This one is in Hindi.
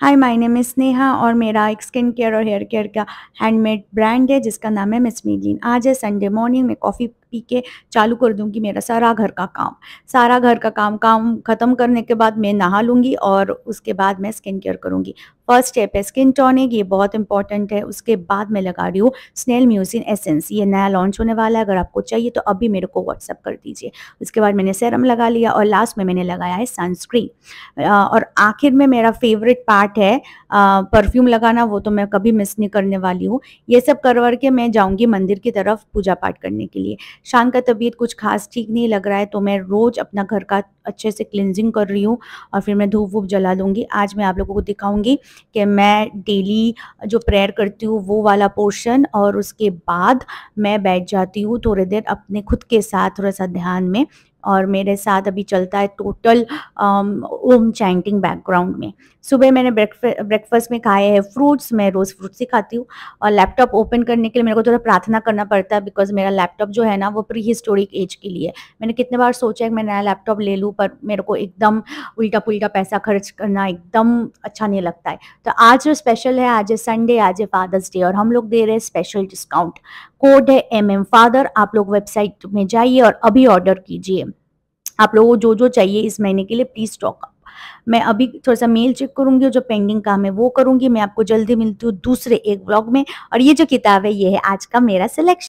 हाय माय नेम स्नेहा और मेरा एक स्किन केयर और हेयर केयर का हैंडमेड ब्रांड है जिसका नाम है मिस मीडिन आज है संडे मॉर्निंग मैं कॉफ़ी पी के चालू कर दूंगी मेरा सारा घर का काम सारा घर का काम काम ख़त्म करने के बाद मैं नहा लूंगी और उसके बाद मैं स्किन केयर करूंगी फर्स्ट स्टेप है स्किन टॉनिक ये बहुत इंपॉर्टेंट है उसके बाद मैं लगा रही हूँ स्नेल म्यूजिन एसेंस ये नया लॉन्च होने वाला है अगर आपको चाहिए तो अभी मेरे को व्हाट्सअप कर दीजिए उसके बाद मैंने सेरम लगा लिया और लास्ट में मैंने लगाया है सनस्क्रीन और आखिर में मेरा फेवरेट पार्ट है परफ्यूम लगाना वो तो मैं कभी मिस नहीं करने वाली हूँ ये सब करवर के मैं जाऊँगी मंदिर की तरफ पूजा पाठ करने के लिए शाम का तबीयत कुछ खास ठीक नहीं लग रहा है तो मैं रोज़ अपना घर का अच्छे से क्लिनजिंग कर रही हूँ और फिर मैं धूप वूप जला दूँगी आज मैं आप लोगों को दिखाऊंगी कि मैं डेली जो प्रेयर करती हूँ वो वाला पोर्शन और उसके बाद मैं बैठ जाती हूँ थोड़ी देर अपने खुद के साथ थोड़ा सा ध्यान में और मेरे साथ अभी चलता है total um, Om chanting background में सुबह मैंने ब्रेकफास्ट में खाए हैं फ्रूट्स मैं रोज़ फ्रूट्स ही खाती हूँ और लैपटॉप ओपन करने के लिए मेरे को थोड़ा प्रार्थना करना पड़ता है बिकॉज मेरा लैपटॉप जो है ना वो प्री हिस्टोरिक एज के लिए मैंने कितने बार सोचा है कि मैं नया लैपटॉप ले लूँ पर मेरे को एकदम उल्टा पुल्टा पैसा खर्च करना एकदम अच्छा नहीं लगता है तो आज जो स्पेशल है आज है संडे आज है फादर्स डे और हम लोग दे रहे हैं स्पेशल डिस्काउंट कोड है एम एम फादर आप लोग वेबसाइट में जाइए और अभी ऑर्डर कीजिए आप लोगों को जो जो चाहिए इस महीने के लिए प्लीज़ स्टॉक अप मैं अभी थोड़ा सा मेल चेक करूंगी और जो पेंडिंग काम है वो करूंगी मैं आपको जल्दी मिलती हूँ दूसरे एक ब्लॉग में और ये जो किताब है ये है आज का मेरा सिलेक्शन